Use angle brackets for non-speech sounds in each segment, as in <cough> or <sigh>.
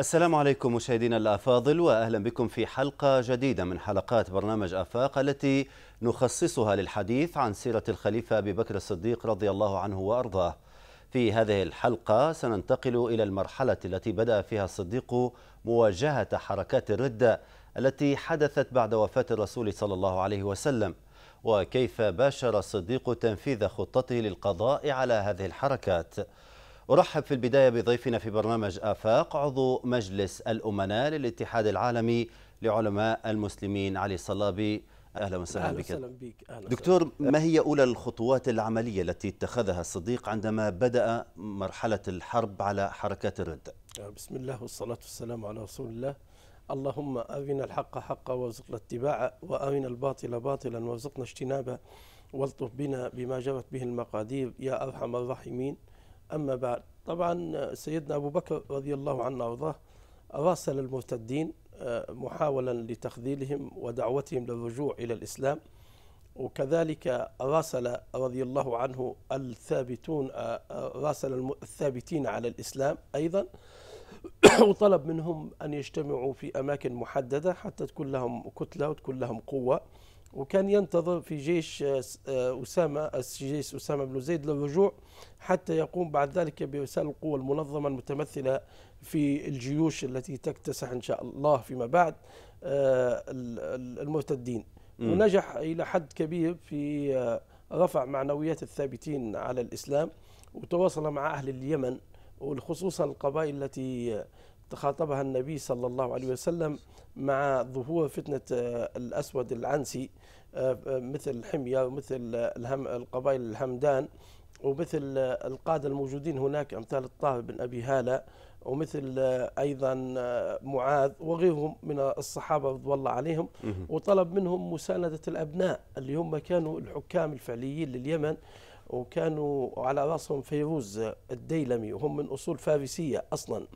السلام عليكم مشاهدينا الافاضل واهلا بكم في حلقه جديده من حلقات برنامج افاق التي نخصصها للحديث عن سيره الخليفه ابي بكر الصديق رضي الله عنه وارضاه. في هذه الحلقه سننتقل الى المرحله التي بدا فيها الصديق مواجهه حركات الرده التي حدثت بعد وفاه الرسول صلى الله عليه وسلم وكيف باشر الصديق تنفيذ خطته للقضاء على هذه الحركات. أرحب في البداية بضيفنا في برنامج آفاق عضو مجلس الأمناء للاتحاد العالمي لعلماء المسلمين علي الصلابي أهلا وسهلا أهلا بك. بك دكتور ما هي أولى الخطوات العملية التي اتخذها الصديق عندما بدأ مرحلة الحرب على حركات الرد آه، بسم الله والصلاة والسلام على رسول الله اللهم أرنا الحق حقا وارزقنا اتباعه وأرنا الباطل باطلا وارزقنا اجتنابه والطف بنا بما جرت به المقادير يا أرحم الراحمين أما بعد طبعا سيدنا أبو بكر رضي الله عنه وأرضاه راسل المرتدين آه، محاولا لتخذيلهم ودعوتهم للرجوع إلى الإسلام وكذلك راسل رضي الله عنه الثابتون آه، آه، راسل الثابتين على الإسلام أيضا <coughs> وطلب منهم أن يجتمعوا في أماكن محددة حتى تكون لهم كتلة وتكون لهم قوة وكان ينتظر في جيش آه، آه، أسامة آه، جيش أسامة بن زيد للرجوع حتى يقوم بعد ذلك بإرسال القوة المنظمة المتمثلة في الجيوش التي تكتسح إن شاء الله فيما بعد المرتدين م. ونجح إلى حد كبير في رفع معنويات الثابتين على الإسلام وتواصل مع أهل اليمن وخصوصا القبائل التي تخاطبها النبي صلى الله عليه وسلم مع ظهور فتنة الأسود العنسي مثل الحمية ومثل الهم القبائل الهمدان ومثل القادة الموجودين هناك أمثال الطاهر بن أبي هالة ومثل أيضا معاذ وغيرهم من الصحابة رضوان الله عليهم وطلب منهم مساندة الأبناء اللي هم كانوا الحكام الفعليين لليمن وكانوا على راسهم فيروز الديلمي وهم من اصول فارسيه اصلا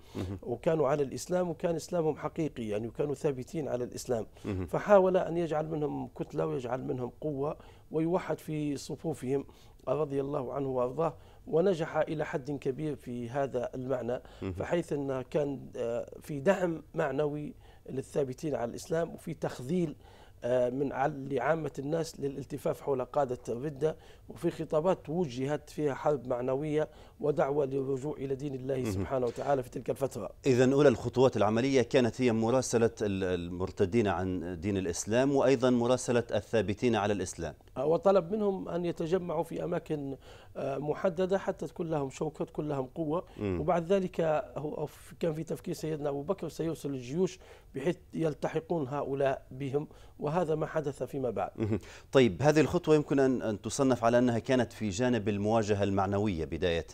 وكانوا على الاسلام وكان اسلامهم حقيقي يعني وكانوا ثابتين على الاسلام فحاول ان يجعل منهم كتله ويجعل منهم قوه ويوحد في صفوفهم رضي الله عنه وارضاه ونجح الى حد كبير في هذا المعنى فحيث انه كان آه، في دعم معنوي للثابتين على الاسلام وفي تخذيل آه، من لعامة الناس للالتفاف حول قادة الردة وفي خطابات وجهت فيها حرب معنوية ودعوة للرجوع إلى دين الله سبحانه وتعالى في تلك الفترة إذا أولى الخطوات العملية كانت هي مراسلة المرتدين عن دين الإسلام وأيضا مراسلة الثابتين على الإسلام آه، وطلب منهم أن يتجمعوا في أماكن آه، محددة حتى تكون لهم شوكة تكون لهم قوة وبعد ذلك هو كان في تفكير سيدنا أبو بكر سيرسل الجيوش بحيث يلتحقون هؤلاء بهم وهذا ما حدث فيما بعد طيب هذه الخطوة يمكن أن تصنف على على أنها كانت في جانب المواجهة المعنوية بداية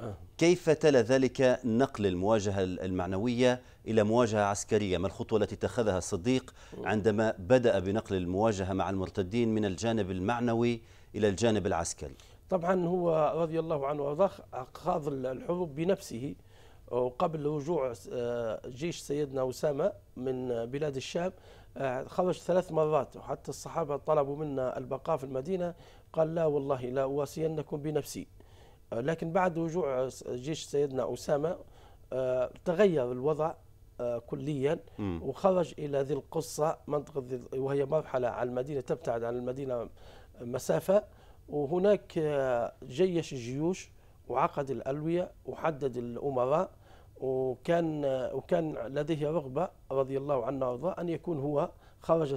آه. كيف تلا ذلك نقل المواجهة المعنوية إلى مواجهة عسكرية ما الخطوة التي اتخذها الصديق عندما بدأ بنقل المواجهة مع المرتدين من الجانب المعنوي إلى الجانب العسكري طبعا هو رضي الله عنه وارضاه خاض الحروب بنفسه وقبل رجوع آه، جيش سيدنا أسامة من بلاد الشام آه، خرج ثلاث مرات وحتى الصحابة طلبوا منا البقاء في المدينة قال لا والله لا أواسينكم بنفسي آه، لكن بعد رجوع جيش سيدنا أسامة آه، تغير الوضع آه، كليا وخرج إلى ذي القصة منطقة وهي مرحلة على المدينة تبتعد عن المدينة مسافة وهناك جيش الجيوش وعقد الألوية وحدد الأمراء وكان وكان لديه رغبة رضي الله عنه وارضاه أن يكون هو خرج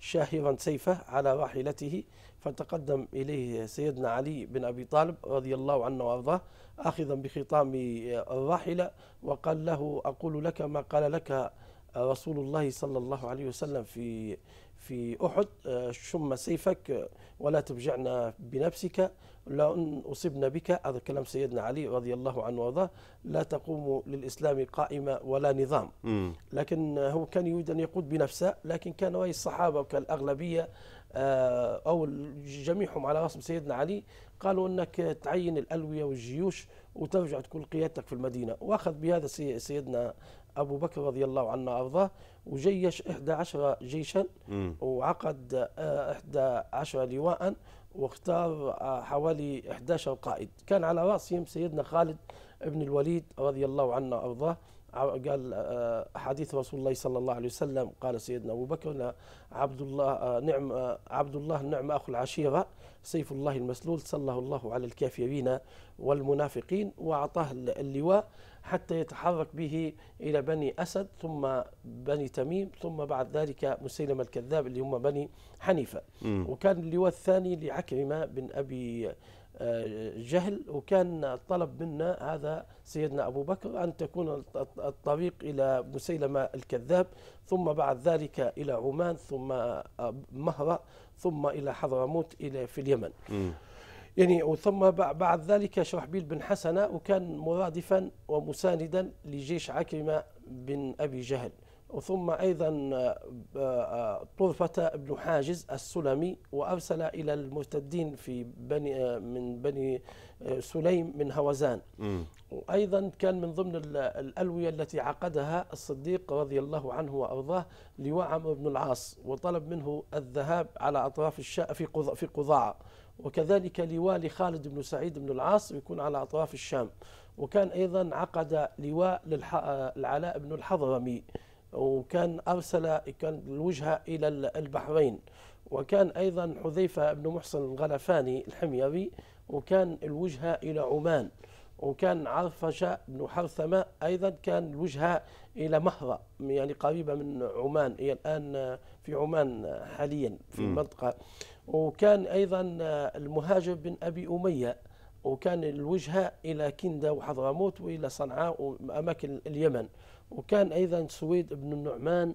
شاهرا سيفه على راحلته فتقدم إليه سيدنا علي بن أبي طالب رضي الله عنه وأرضاه آخذا بخطام الراحلة وقال له أقول لك ما قال لك رسول الله صلى الله عليه وسلم في في أحد شم سيفك ولا تبجعنا بنفسك لأن أصبنا بك هذا كلام سيدنا علي رضي الله عنه وارضاه لا تقوم للإسلام قائمة ولا نظام لكن هو كان يريد أن يقود بنفسه لكن كان رأي الصحابة كالأغلبية آه، أو جميعهم على رأسهم سيدنا علي قالوا أنك تعين الألوية والجيوش وترجع تكون قيادتك في المدينة وأخذ بهذا سيدنا أبو بكر رضي الله عنه أرضاه وجيش 11 جيشا وعقد 11 آه، لواء واختار آه، حوالي 11 قائد كان على رأسهم سيدنا خالد بن الوليد رضي الله عنه أرضاه قال آه، آه، حديث رسول الله صلى الله عليه وسلم قال سيدنا أبو بكر عبد الله آه، نعم عبد الله نعم أخو العشيرة سيف الله المسلول صلى الله على الكافرين والمنافقين وأعطاه اللواء حتى يتحرك به إلى بني أسد ثم بني تميم ثم بعد ذلك مسيلمة الكذاب اللي هم بني حنيفة م. وكان اللواء الثاني لعكرمة بن أبي جهل وكان طلب منا هذا سيدنا أبو بكر أن تكون الطريق إلى مسيلمة الكذاب ثم بعد ذلك إلى عمان ثم آه، مهرة ثم إلى حضرموت إلى في اليمن يعني ثم بعد ذلك شرحبيل بن حسنة وكان مرادفا ومساندا لجيش عكرمة بن أبي جهل ثم أيضا آه، آه، طرفة بن حاجز السلمي وأرسل إلى المرتدين في بني آه، من بني سليم من هوزان م. وأيضا كان من ضمن الألوية التي عقدها الصديق رضي الله عنه وأرضاه لواء عمرو بن العاص وطلب منه الذهاب على أطراف الشام في في قضاعة وكذلك لواء لخالد بن سعيد بن العاص يكون على أطراف الشام وكان أيضا عقد لواء للعلاء بن الحضرمي وكان أرسل كان الوجهة إلى البحرين وكان أيضا حذيفة بن محصن الغلفاني الحميري وكان الوجهة إلى عمان وكان عرفشة بن حرثمة أيضا كان الوجهة إلى مهرة يعني قريبة من عمان هي الآن في عمان حاليا في المنطقة وكان أيضا المهاجر بن أبي أمية وكان الوجهة إلى كندة وحضرموت وإلى صنعاء وأماكن اليمن وكان أيضا سويد بن النعمان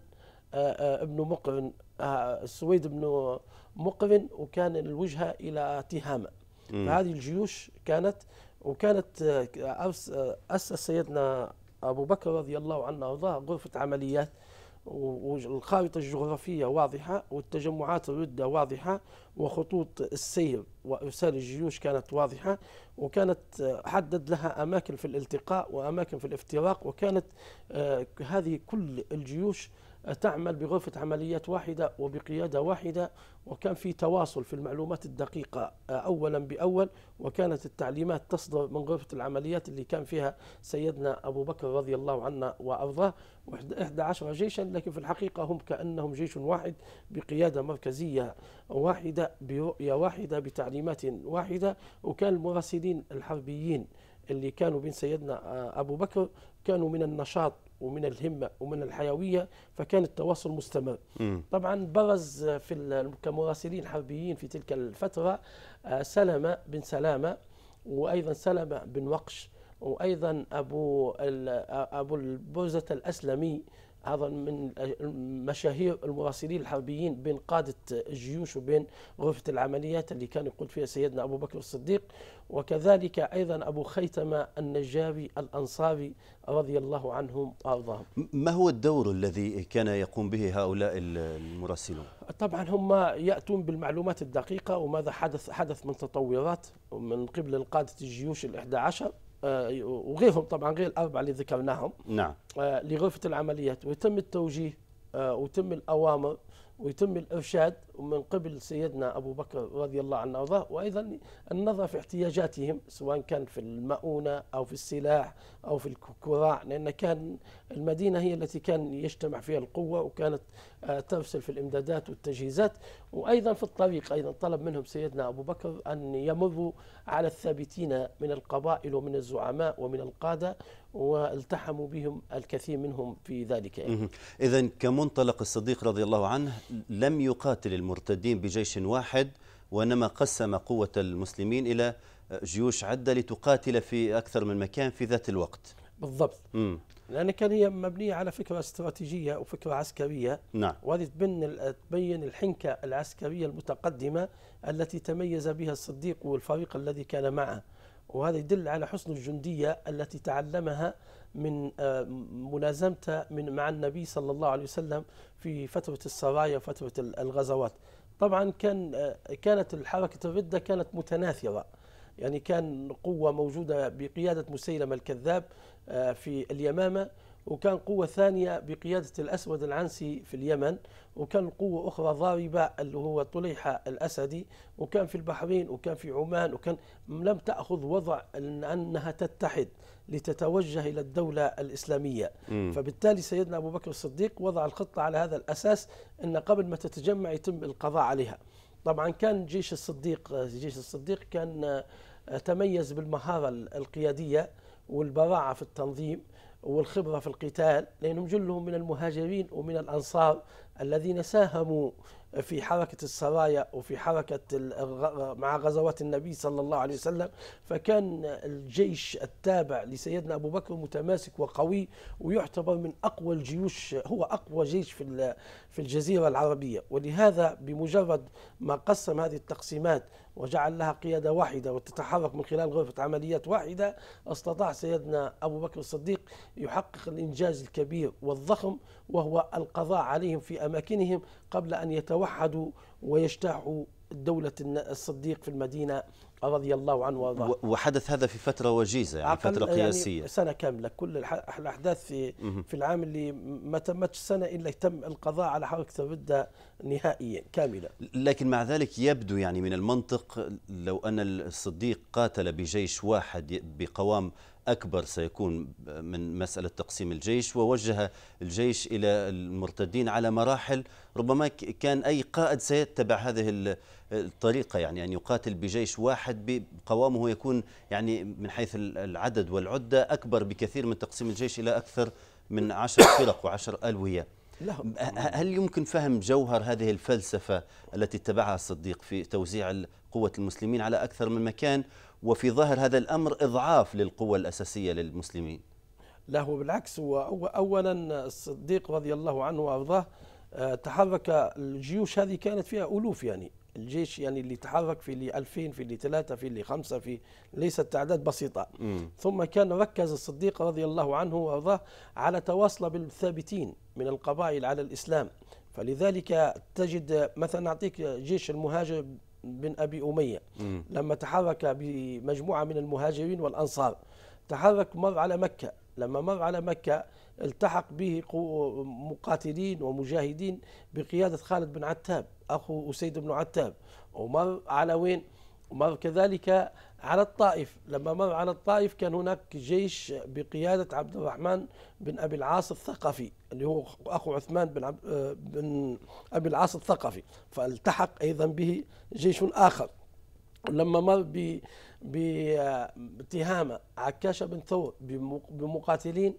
ابن آه، آه، مقرن آه، سويد بن مقرن وكان الوجهة إلى تهامة فهذه الجيوش كانت وكانت أسس سيدنا أبو بكر رضي الله عنه وأرضاه غرفة عمليات والخارطة الجغرافية واضحة والتجمعات الردة واضحة وخطوط السير وإرسال الجيوش كانت واضحة وكانت آه، حدد لها أماكن في الالتقاء وأماكن في الافتراق وكانت آه، هذه كل الجيوش تعمل بغرفة عمليات واحدة وبقيادة واحدة وكان في تواصل في المعلومات الدقيقة آه، أولا بأول وكانت التعليمات تصدر من غرفة العمليات اللي كان فيها سيدنا أبو بكر رضي الله عنه وأرضاه 11 جيشا لكن في الحقيقة هم كأنهم جيش واحد بقيادة مركزية واحدة برؤية واحدة بتعليمات واحدة وكان المراسلين الحربيين اللي كانوا بين سيدنا آه، أبو بكر كانوا من النشاط ومن الهمة ومن الحيوية فكان التواصل مستمر طبعا برز في كمراسلين حربيين في تلك الفترة آه، سلمة بن سلامة وأيضا سلمة بن وقش وأيضا أبو آه، أبو البرزة الأسلمي هذا من مشاهير المراسلين الحربيين بين قادة الجيوش وبين غرفة العمليات اللي كان يقود فيها سيدنا أبو بكر الصديق وكذلك أيضا أبو خيثمة النجابي الأنصاري رضي الله عنهم وأرضاهم ما هو الدور الذي كان يقوم به هؤلاء المراسلون؟ طبعا هم يأتون بالمعلومات الدقيقة وماذا حدث حدث من تطورات من قبل قادة الجيوش الإحدى عشر آه، وغيرهم طبعا غير الاربعه اللي ذكرناهم نعم آه، لغرفه العمليات ويتم التوجيه آه، ويتم الاوامر ويتم الارشاد من قبل سيدنا أبو بكر رضي الله عنه وارضاه وأيضا النظر في احتياجاتهم سواء كان في المؤونة أو في السلاح أو في الكراع لأن كان المدينة هي التي كان يجتمع فيها القوة وكانت آه، ترسل في الإمدادات والتجهيزات وأيضا في الطريق أيضا طلب منهم سيدنا أبو بكر أن يمروا على الثابتين من القبائل ومن الزعماء ومن القادة والتحموا بهم الكثير منهم في ذلك يعني. إذا كمنطلق الصديق رضي الله عنه لم يقاتل المرتدين بجيش واحد وإنما قسم قوة المسلمين إلى جيوش عدة لتقاتل في أكثر من مكان في ذات الوقت بالضبط م. لأن كان هي مبنية على فكرة استراتيجية وفكرة عسكرية نعم. وهذه تبين تبين الحنكة العسكرية المتقدمة التي تميز بها الصديق والفريق الذي كان معه وهذا يدل على حسن الجندية التي تعلمها من آه، ملازمته من مع النبي صلى الله عليه وسلم في فترة السرايا وفترة الغزوات طبعا كان آه، كانت الحركة الردة كانت متناثرة يعني كان قوة موجودة بقيادة مسيلمة الكذاب آه، في اليمامة وكان قوة ثانية بقيادة الأسود العنسي في اليمن وكان قوة أخرى ضاربة اللي هو طليحة الأسدي وكان في البحرين وكان في عمان وكان لم تأخذ وضع أنها تتحد لتتوجه إلى الدولة الإسلامية م. فبالتالي سيدنا أبو بكر الصديق وضع الخطة على هذا الأساس أن قبل ما تتجمع يتم القضاء عليها طبعا كان جيش الصديق جيش الصديق كان آه، تميز بالمهارة القيادية والبراعة في التنظيم والخبرة في القتال لأنهم جلهم من المهاجرين ومن الأنصار الذين ساهموا في حركة السرايا وفي حركة مع غزوات النبي صلى الله عليه وسلم فكان الجيش التابع لسيدنا أبو بكر متماسك وقوي ويعتبر من أقوى الجيوش هو أقوى جيش في في الجزيرة العربية ولهذا بمجرد ما قسم هذه التقسيمات وجعل لها قيادة واحدة وتتحرك من خلال غرفة عمليات واحدة استطاع سيدنا أبو بكر الصديق يحقق الإنجاز الكبير والضخم وهو القضاء عليهم في أماكنهم قبل أن يتوحدوا ويجتاحوا دولة الصديق في المدينة رضي الله عنه وارضاه وحدث هذا في فترة وجيزة يعني فترة يعني قياسية يعني سنة كاملة كل الأحداث في, في العام اللي ما تمتش سنة إلا تم القضاء على حركة الردة نهائيا كاملا لكن مع ذلك يبدو يعني من المنطق لو أن الصديق قاتل بجيش واحد بقوام أكبر سيكون من مسألة تقسيم الجيش ووجه الجيش إلى المرتدين على مراحل ربما كان أي قائد سيتبع هذه الطريقة يعني أن يقاتل بجيش واحد بقوامه يكون يعني من حيث العدد والعدة أكبر بكثير من تقسيم الجيش إلى أكثر من عشر فرق وعشر ألوية هل يمكن فهم جوهر هذه الفلسفة التي اتبعها الصديق في توزيع قوة المسلمين على أكثر من مكان وفي ظاهر هذا الأمر إضعاف للقوة الأساسية للمسلمين لا هو بالعكس هو أولا الصديق رضي الله عنه وأرضاه آه، تحرك الجيوش هذه كانت فيها ألوف يعني الجيش يعني اللي تحرك في اللي 2000 في اللي 3 في اللي 5 في ليست تعداد بسيطه مم. ثم كان ركز الصديق رضي الله عنه وارضاه على تواصله بالثابتين من القبائل على الاسلام فلذلك تجد مثلا نعطيك جيش المهاجر بن ابي اميه مم. لما تحرك بمجموعه من المهاجرين والانصار تحرك مر على مكه لما مر على مكه التحق به مقاتلين ومجاهدين بقياده خالد بن عتاب أخو أسيد بن عتاب ومر على وين مر كذلك على الطائف لما مر على الطائف كان هناك جيش بقيادة عبد الرحمن بن أبي العاص الثقفي اللي هو أخو عثمان بن, عب... آه، بن أبي العاص الثقفي فالتحق أيضا به جيش آخر لما مر ب... آه، بتهامة عكاشة بن ثور بمقاتلين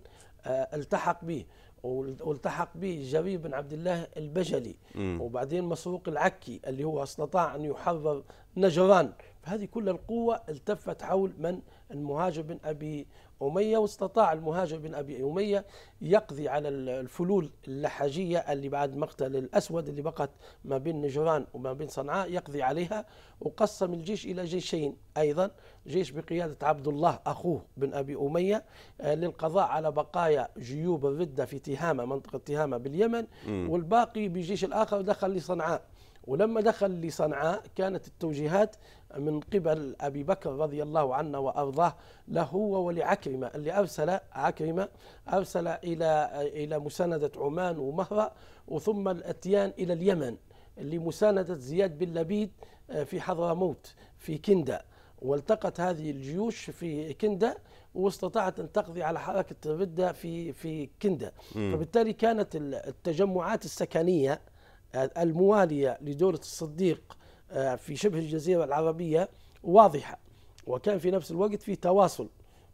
آه، التحق به والتحق به جرير بن عبد الله البجلي وبعدين مسروق العكي اللي هو استطاع ان يحرر نجران هذه كل القوة التفت حول من المهاجر بن أبي أمية واستطاع المهاجر بن أبي أمية يقضي على الفلول اللحاجية اللي بعد مقتل الأسود اللي بقت ما بين نجران وما بين صنعاء يقضي عليها وقسم الجيش إلى جيشين أيضا جيش بقيادة عبد الله أخوه بن أبي أمية آه، للقضاء على بقايا جيوب الردة في تهامة منطقة تهامة باليمن والباقي بجيش الآخر دخل لصنعاء ولما دخل لصنعاء كانت التوجيهات من قبل أبي بكر رضي الله عنه وأرضاه له ولعكرمة اللي أرسل عكرمة أرسل إلى إلى مساندة عمان ومهرة وثم الأتيان إلى اليمن لمساندة زياد بن لبيد آه، في حضرموت في كندا والتقت هذه الجيوش في كندا واستطاعت ان تقضي على حركه الرده في في كندا فبالتالي كانت التجمعات السكنيه آه، الموالية لدولة الصديق آه، في شبه الجزيرة العربية واضحة وكان في نفس الوقت في تواصل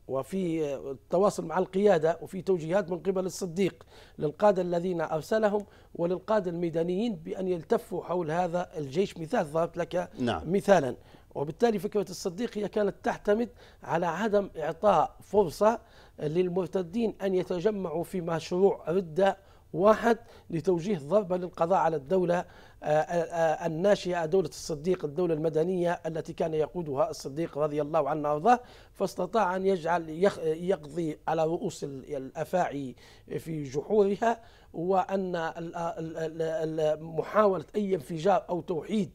وفي آه، التواصل مع القيادة وفي توجيهات من قبل الصديق للقادة الذين أرسلهم وللقادة الميدانيين بأن يلتفوا حول هذا الجيش مثال ضربت لك نعم. مثالا وبالتالي فكرة الصديق هي كانت تعتمد على عدم إعطاء فرصة للمرتدين أن يتجمعوا في مشروع ردة واحد لتوجيه الضربة للقضاء على الدولة آه، آه، آه، الناشئة دولة الصديق الدولة المدنية التي كان يقودها الصديق رضي الله عنه وارضاه فاستطاع أن يجعل يقضي على رؤوس الأفاعي في جحورها وأن محاولة أي انفجار أو توحيد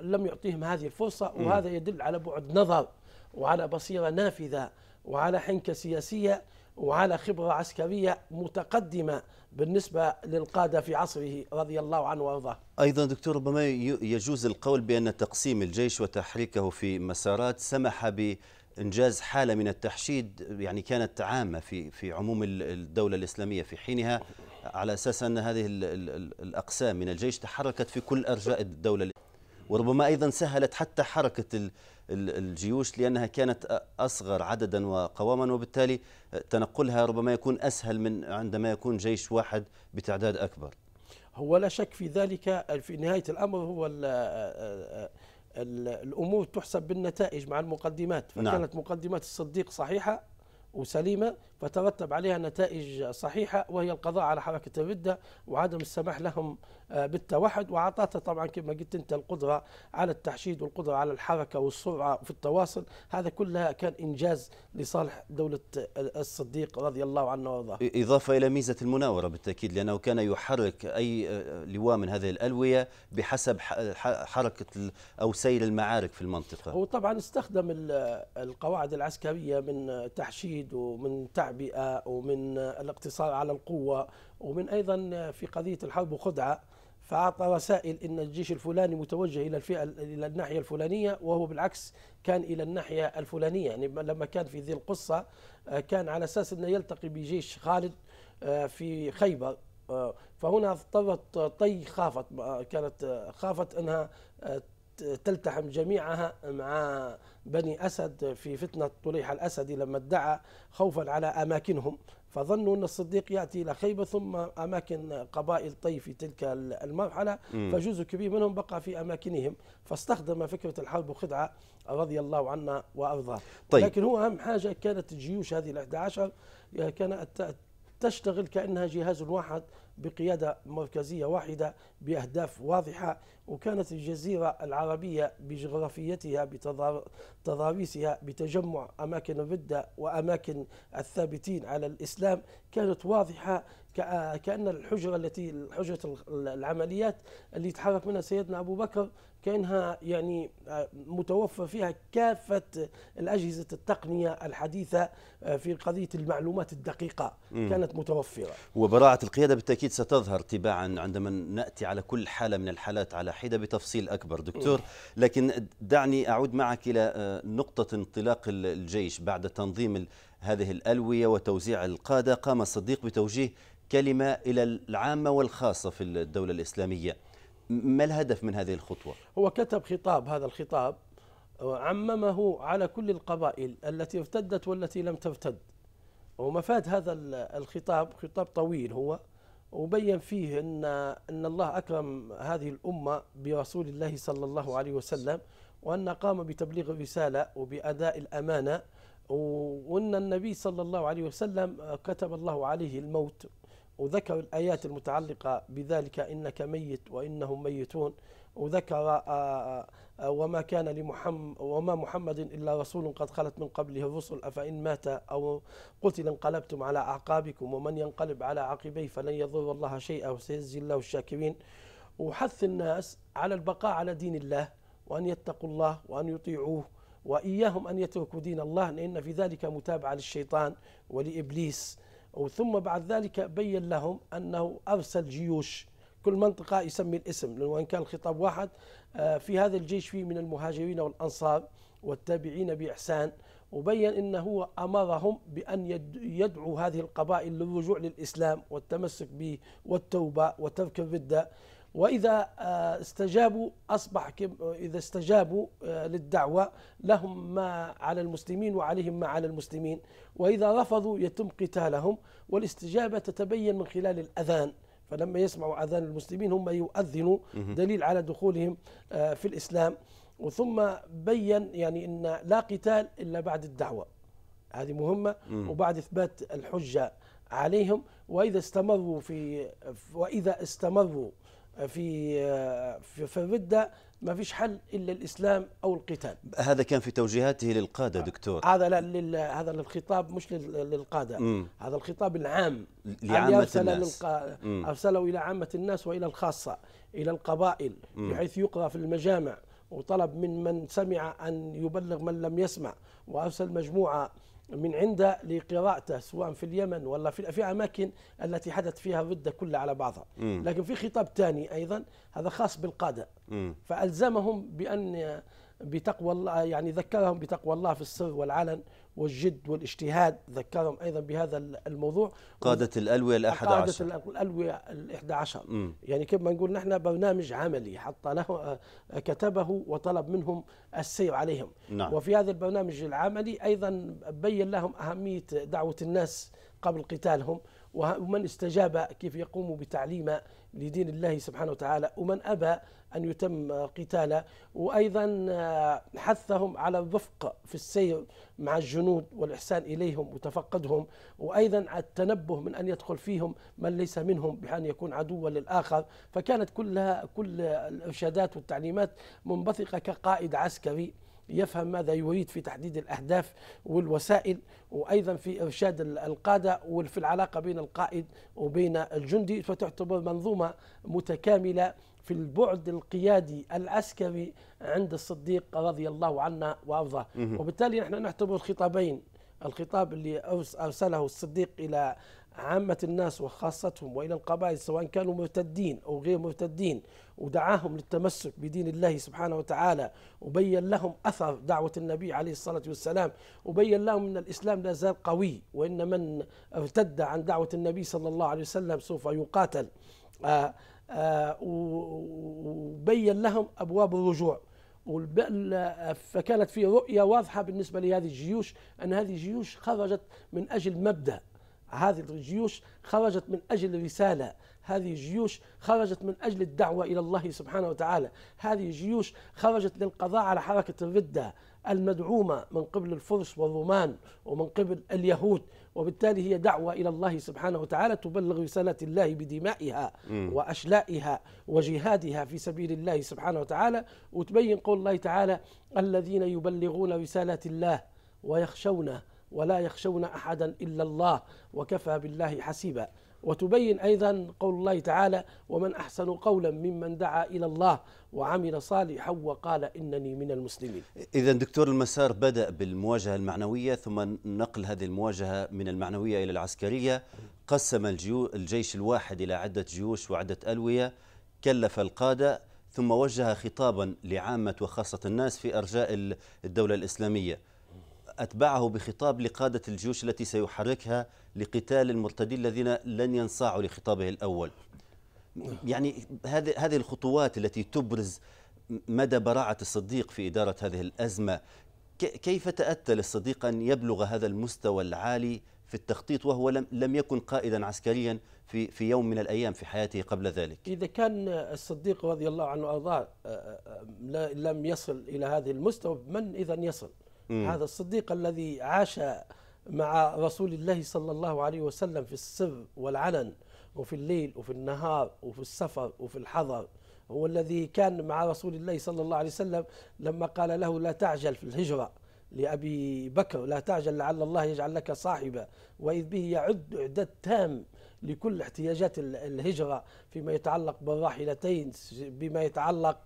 لم يعطيهم هذه الفرصة وهذا يدل على بعد نظر وعلى بصيرة نافذة وعلى حنكة سياسية وعلى خبرة عسكرية متقدمة بالنسبة للقادة في عصره رضي الله عنه وأرضاه أيضا دكتور ربما يجوز القول بأن تقسيم الجيش وتحريكه في مسارات سمح ب انجاز حاله من التحشيد يعني كانت عامه في في عموم الدوله الاسلاميه في حينها على اساس ان هذه الاقسام من الجيش تحركت في كل ارجاء الدوله وربما أيضا سهلت حتى حركة الجيوش لأنها كانت أصغر عددا وقواما وبالتالي تنقلها ربما يكون أسهل من عندما يكون جيش واحد بتعداد أكبر هو لا شك في ذلك في نهاية الأمر هو الأمور تحسب بالنتائج مع المقدمات نعم. فكانت نعم. مقدمات الصديق صحيحة وسليمة فترتب عليها نتائج صحيحة وهي القضاء على حركة الردة وعدم السماح لهم آه، بالتوحد وعطاتها طبعا كما قلت أنت القدرة على التحشيد والقدرة على الحركة والسرعة في التواصل هذا كلها كان إنجاز لصالح دولة الصديق رضي الله عنه وارضاه إضافة إلى ميزة المناورة بالتأكيد لأنه كان يحرك أي آه، لواء من هذه الألوية بحسب حركة أو سير المعارك في المنطقة هو طبعا استخدم القواعد العسكرية من تحشيد ومن تعب التعبئة ومن الاقتصار على القوة ومن أيضا في قضية الحرب خدعة فأعطى رسائل أن الجيش الفلاني متوجه إلى الفئة إلى الناحية الفلانية وهو بالعكس كان إلى الناحية الفلانية يعني لما كان في ذي القصة آه، كان على أساس أنه يلتقي بجيش خالد آه، في خيبر آه، فهنا اضطرت طي خافت كانت خافت أنها تلتحم جميعها مع بني أسد في فتنة طليح الأسد لما ادعى خوفا على أماكنهم فظنوا أن الصديق يأتي إلى خيبة ثم أماكن قبائل طي في تلك المرحلة فجزء كبير منهم بقى في أماكنهم فاستخدم فكرة الحرب خدعة رضي الله عنا وأرضاه طيب. لكن هو أهم حاجة كانت الجيوش هذه الأحد عشر كانت تشتغل كأنها جهاز واحد بقيادة مركزية واحدة بأهداف واضحة وكانت الجزيرة العربية بجغرافيتها بتضاريسها بتجمع أماكن الردة وأماكن الثابتين على الإسلام كانت واضحة كأن الحجرة التي حجرة العمليات اللي تحرك منها سيدنا أبو بكر كأنها يعني آه، متوفر فيها كافة الأجهزة التقنية الحديثة آه، في قضية المعلومات الدقيقة كانت متوفرة وبراعة القيادة بالتأكيد ستظهر تباعا عندما نأتي على كل حالة من الحالات على حدة بتفصيل أكبر دكتور لكن دعني أعود معك إلى آه، نقطة انطلاق الجيش بعد تنظيم هذه الألوية وتوزيع القادة قام الصديق بتوجيه كلمة إلى العامة والخاصة في الدولة الإسلامية ما الهدف من هذه الخطوة؟ هو كتب خطاب هذا الخطاب عممه على كل القبائل التي ارتدت والتي لم ترتد ومفاد هذا الخطاب خطاب طويل هو وبين فيه ان ان الله اكرم هذه الامه برسول الله صلى الله عليه وسلم وان قام بتبليغ الرساله وباداء الامانه وان النبي صلى الله عليه وسلم كتب الله عليه الموت وذكر الآيات المتعلقة بذلك إنك ميت وإنهم ميتون وذكر آه، آه، آه، وما كان لمحمد وما محمد إلا رسول قد خلت من قبله الرسل أفإن مات أو قتل انقلبتم على أعقابكم ومن ينقلب على عقبيه فلن يضر الله شيئا وسيجزي الله الشاكرين وحث الناس على البقاء على دين الله وأن يتقوا الله وأن يطيعوه وإياهم أن يتركوا دين الله لأن في ذلك متابعة للشيطان ولإبليس وثم بعد ذلك بين لهم أنه أرسل جيوش كل منطقة يسمي الاسم لأنه إن كان الخطاب واحد آه، في هذا الجيش فيه من المهاجرين والأنصار والتابعين بإحسان وبين أنه هو أمرهم بأن يدعو هذه القبائل للرجوع للإسلام والتمسك به والتوبة وترك الردة وإذا آه، استجابوا أصبح إذا استجابوا آه، للدعوة لهم ما على المسلمين وعليهم ما على المسلمين وإذا رفضوا يتم قتالهم والاستجابة تتبين من خلال الأذان فلما يسمعوا أذان المسلمين هم يؤذنوا دليل على دخولهم آه، في الإسلام وثم بين يعني أن لا قتال إلا بعد الدعوة هذه مهمة وبعد إثبات الحجة عليهم وإذا استمروا في وإذا استمروا في في فبدا ما فيش حل الا الاسلام او القتال هذا كان في توجيهاته للقاده دكتور هذا لا لل... هذا الخطاب مش للقاده مم. هذا الخطاب العام لعامه أرسل الناس للق... ارسله الى عامه الناس والى الخاصه الى القبائل مم. بحيث يقرا في المجامع وطلب من من سمع ان يبلغ من لم يسمع وارسل مجموعه من عنده لقراءته سواء في اليمن ولا في في اماكن التي حدث فيها الرده كلها على بعضها م. لكن في خطاب ثاني ايضا هذا خاص بالقاده م. فالزمهم بان بتقوى الله يعني ذكرهم بتقوى الله في السر والعلن والجد والاجتهاد ذكرهم أيضا بهذا الموضوع قادة الألوية الأحد عشر قادة الألوية الأحد عشر م. يعني كما نقول نحن برنامج عملي حتى له آه، آه، كتبه وطلب منهم السير عليهم نعم. وفي هذا البرنامج العملي أيضا بين لهم أهمية دعوة الناس قبل قتالهم ومن استجاب كيف يقوم بتعليم لدين الله سبحانه وتعالى ومن أبى أن يتم قتاله وأيضا آه، حثهم على الرفق في السير مع الجنود والإحسان إليهم وتفقدهم وأيضا التنبه من أن يدخل فيهم من ليس منهم بأن يكون عدوا للآخر فكانت كلها كل الإرشادات والتعليمات منبثقة كقائد عسكري يفهم ماذا يريد في تحديد الأهداف والوسائل وأيضا في إرشاد القادة وفي العلاقة بين القائد وبين الجندي فتعتبر منظومة متكاملة في البعد القيادي العسكري عند الصديق رضي الله عنه وارضاه وبالتالي نحن نعتبر الخطابين الخطاب اللي ارسله الصديق الى عامة الناس وخاصتهم وإلى القبائل سواء كانوا مرتدين أو غير مرتدين ودعاهم للتمسك بدين الله سبحانه وتعالى وبين لهم أثر دعوة النبي عليه الصلاة والسلام وبين لهم أن الإسلام لا زال قوي وإن من ارتد عن دعوة النبي صلى الله عليه وسلم سوف يقاتل آه، آه، وبين لهم أبواب الرجوع آه، فكانت في رؤية واضحة بالنسبة لهذه الجيوش أن هذه الجيوش خرجت من أجل مبدأ هذه الجيوش خرجت من أجل رسالة هذه الجيوش خرجت من أجل الدعوة إلى الله سبحانه وتعالى هذه الجيوش خرجت للقضاء على حركة الردة المدعومة من قبل الفرس والرومان ومن قبل اليهود وبالتالي هي دعوة إلى الله سبحانه وتعالى تبلغ رسالة الله بدمائها وأشلائها وجهادها في سبيل الله سبحانه وتعالى وتبين قول الله تعالى الذين يبلغون رسالة الله ويخشونه ولا يخشون احدا الا الله وكفى بالله حسيبا وتبين ايضا قول الله تعالى ومن احسن قولا ممن دعا الى الله وعمل صالحا وقال انني من المسلمين. اذا دكتور المسار بدا بالمواجهه المعنويه ثم نقل هذه المواجهه من المعنويه الى العسكريه قسم الجيش الواحد الى عده جيوش وعده الويه كلف القاده ثم وجه خطابا لعامه وخاصه الناس في ارجاء الدوله الاسلاميه. أتبعه بخطاب لقادة الجيوش التي سيحركها لقتال المرتدين الذين لن ينصاعوا لخطابه الأول يعني هذه هذه الخطوات التي تبرز مدى براعة الصديق في إدارة هذه الأزمة كيف تأتى للصديق أن يبلغ هذا المستوى العالي في التخطيط وهو لم يكن قائدا عسكريا في في يوم من الايام في حياته قبل ذلك. اذا كان الصديق رضي الله عنه وارضاه آه، آه، آه، لم يصل الى هذه المستوى من اذا يصل؟ هذا الصديق الذي عاش مع رسول الله صلى الله عليه وسلم في السر والعلن وفي الليل وفي النهار وفي السفر وفي الحضر هو الذي كان مع رسول الله صلى الله عليه وسلم لما قال له لا تعجل في الهجرة لأبي بكر لا تعجل لعل الله يجعل لك صاحبة وإذ به يعد إعداد تام لكل احتياجات الهجرة فيما يتعلق بالراحلتين بما يتعلق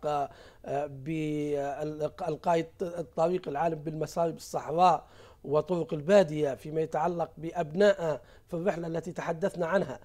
آه، بالقائد الطريق العالم بالمسارب الصحراء وطرق البادية فيما يتعلق بأبناء في الرحلة التي تحدثنا عنها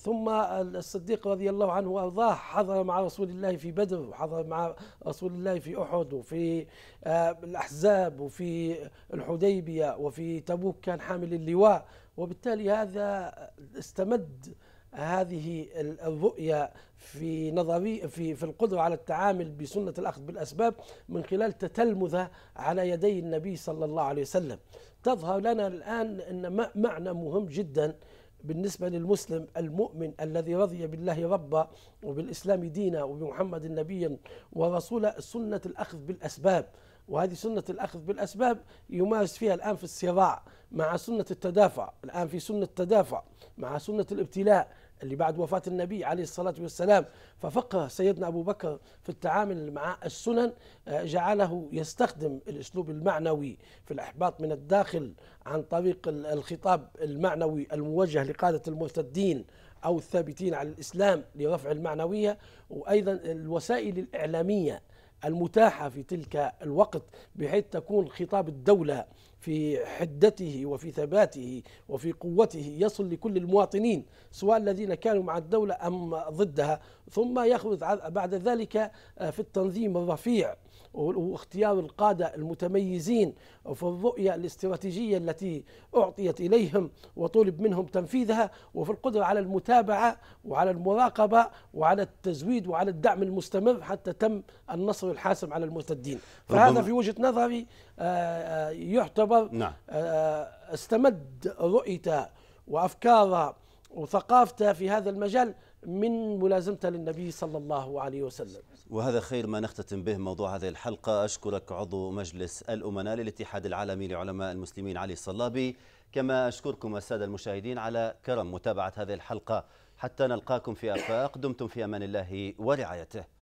ثم الصديق رضي الله عنه وارضاه حضر مع رسول الله في بدر وحضر مع رسول الله في احد وفي آه، الاحزاب وفي الحديبيه وفي تبوك كان حامل اللواء وبالتالي هذا استمد هذه الرؤية في نظري في في القدرة على التعامل بسنة الأخذ بالأسباب من خلال تتلمذة على يدي النبي صلى الله عليه وسلم تظهر لنا الآن أن معنى مهم جدا بالنسبة للمسلم المؤمن الذي رضي بالله ربا وبالإسلام دينا وبمحمد نبيا ورسولا سنة الأخذ بالأسباب وهذه سنة الأخذ بالأسباب يمارس فيها الآن في الصراع مع سنة التدافع الآن في سنة التدافع مع سنة الابتلاء اللي بعد وفاة النبي عليه الصلاة والسلام ففقه سيدنا أبو بكر في التعامل مع السنن آه، جعله يستخدم الأسلوب المعنوي في الإحباط من الداخل عن طريق الخطاب المعنوي الموجه لقادة المرتدين أو الثابتين على الإسلام لرفع المعنوية وأيضا الوسائل الإعلامية المتاحة في تلك الوقت بحيث تكون خطاب الدولة في حدته وفي ثباته وفي قوته يصل لكل المواطنين سواء الذين كانوا مع الدولة أم ضدها ثم يخرج بعد ذلك آه، في التنظيم الرفيع واختيار القادة المتميزين في الرؤية الاستراتيجية التي أعطيت إليهم وطلب منهم تنفيذها وفي القدرة على المتابعة وعلى المراقبة وعلى التزويد وعلى الدعم المستمر حتى تم النصر الحاسم على المرتدين فهذا في وجهة نظري آه، آه، يعتبر نعم. آه، استمد رؤيته وأفكاره وثقافته في هذا المجال من ملازمته للنبي صلى الله عليه وسلم وهذا خير ما نختتم به موضوع هذه الحلقة أشكرك عضو مجلس الأمناء للاتحاد العالمي لعلماء المسلمين علي الصلابي كما أشكركم السادة المشاهدين على كرم متابعة هذه الحلقة حتى نلقاكم في أفاق دمتم في أمان الله ورعايته